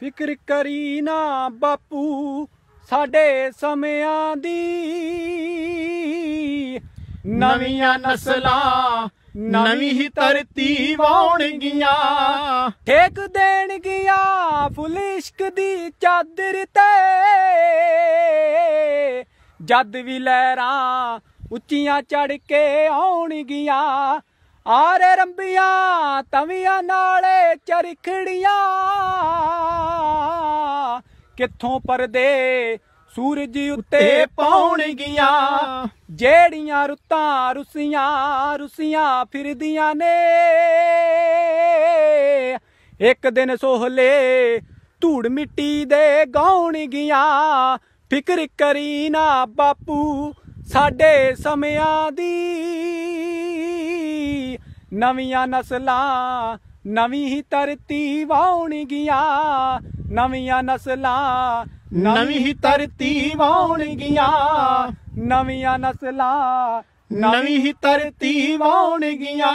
ਫਿਕਰ ਕਰੀ ਨਾ ਬਾਪੂ ਸਾਡੇ ਸਮਿਆਂ ਦੀ ਨਵੀਆਂ ਨਸਲਾਂ ਨਵੀਂ ਹੀ ਧਰਤੀ ਵਾਉਣਗੀਆਂ ਠੇਕ ਦੇਣਗੀਆਂ ਫੁੱਲ ਇਸ਼ਕ ਦੀ ਚਾਦਰ ਤੇ ਜਦ ਵੀ ਲਹਿਰਾਂ ਉੱਚੀਆਂ ਚੜ ਕੇ ਆਉਣਗੀਆਂ ਆਰੇ ਰੰਬੀਆਂ ਤਵੀਆਂ ਨਾਲੇ ਚਰਖੜੀਆਂ ਕਿੱਥੋਂ ਪਰਦੇ ਸੂਰਜ ਉੱਤੇ ਗਿਆ ਜਿਹੜੀਆਂ ਰੁੱਤਾਂ ਰੁਸੀਆਂ ਰੁਸੀਆਂ ਫਿਰਦੀਆਂ ਨੇ ਇੱਕ ਦਿਨ ਸੋਹਲੇ ਧੂੜ ਮਿੱਟੀ ਦੇ ਗਾਉਣ ਗਿਆ ਫਿਕਰ ਕਰੀ ਨਾ ਬਾਪੂ ਸਾਡੇ ਸਮਿਆਂ ਦੀ ਨਵੀਆਂ ਨਸਲਾਂ ਨਵੀਂ ਹੀ ਤਰਤੀ ਵਾਉਣ ਗਿਆ ਨਵੀਆਂ ਨਸਲਾਂ ਨਵੀਂ ਹੀ ਤਰਤੀ ਵਾਉਣਗੀਆਂ ਨਵੀਆਂ ਨਸਲਾਂ ਨਵੀਂ ਹੀ ਤਰਤੀ ਵਾਉਣਗੀਆਂ